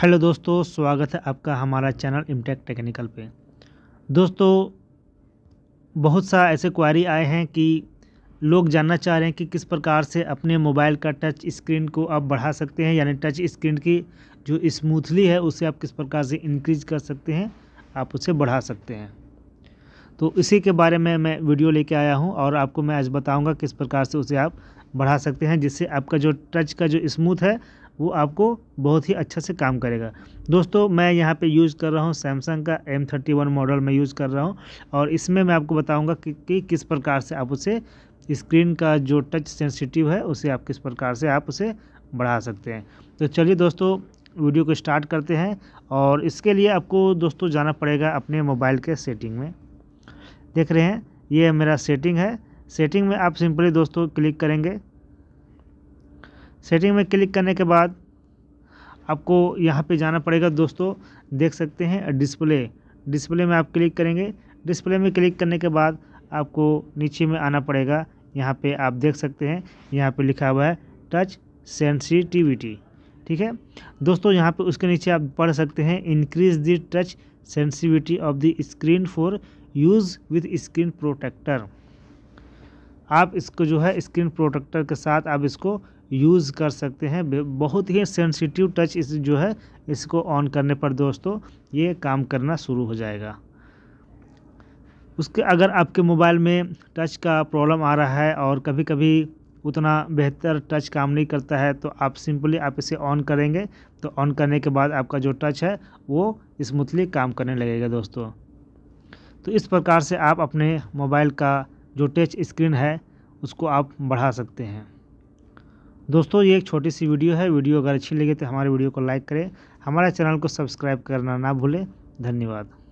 hello दोस्तों स्वागत है आपका हमारा चैनल इमटेक टेक्निकल पे दोस्तों बहुत सा ऐसे क्वारी आए हैं कि लोग जानना चाह रहे हैं कि किस प्रकार से अपने मोबाइल का टच स्क्रीन को आप बढ़ा सकते हैं यानी टच स्क्रीन की जो स्मूथली है उसे आप किस प्रकार से इंक्रीज कर सकते हैं आप उसे बढ़ा सकते हैं तो इसी के बारे में मैं वीडियो लेके आया हूँ और आपको मैं आज बताऊँगा किस प्रकार से उसे आप बढ़ा सकते हैं जिससे आपका जो टच का जो स्मूथ है वो आपको बहुत ही अच्छा से काम करेगा दोस्तों मैं यहाँ पे यूज़ कर रहा हूँ सैमसंग का एम थर्टी वन मॉडल मैं यूज़ कर रहा हूँ और इसमें मैं आपको बताऊँगा कि, कि किस प्रकार से आप उसे स्क्रीन का जो टच सेंसिटिव है उसे आप किस प्रकार से आप उसे बढ़ा सकते हैं तो चलिए दोस्तों वीडियो को स्टार्ट करते हैं और इसके लिए आपको दोस्तों जाना पड़ेगा अपने मोबाइल के सेटिंग में देख रहे हैं ये मेरा सेटिंग है सेटिंग में आप सिंपली दोस्तों क्लिक करेंगे सेटिंग में क्लिक करने के बाद आपको यहाँ पे जाना पड़ेगा दोस्तों देख सकते हैं डिस्प्ले डिस्प्ले में आप क्लिक करेंगे डिस्प्ले में क्लिक करने के बाद आपको नीचे में आना पड़ेगा यहाँ पे आप देख सकते हैं यहाँ पे लिखा हुआ है टच सेंसिटिविटी ठीक है दोस्तों यहाँ पे उसके नीचे आप पढ़ सकते हैं increase the touch sensitivity of the screen for use with screen protector आप इसको जो है स्क्रीन प्रोटेक्टर के साथ आप इसको यूज़ कर सकते हैं बहुत ही सेंसिटिव टच इस जो है इसको ऑन करने पर दोस्तों ये काम करना शुरू हो जाएगा उसके अगर आपके मोबाइल में टच का प्रॉब्लम आ रहा है और कभी कभी उतना बेहतर टच काम नहीं करता है तो आप सिंपली आप इसे ऑन करेंगे तो ऑन करने के बाद आपका जो टच है वो स्मूथली काम करने लगेगा दोस्तों तो इस प्रकार से आप अपने मोबाइल का जो टच स्क्रीन है उसको आप बढ़ा सकते हैं दोस्तों ये एक छोटी सी वीडियो है वीडियो अगर अच्छी लगे तो हमारे वीडियो को लाइक करें हमारे चैनल को सब्सक्राइब करना ना भूलें धन्यवाद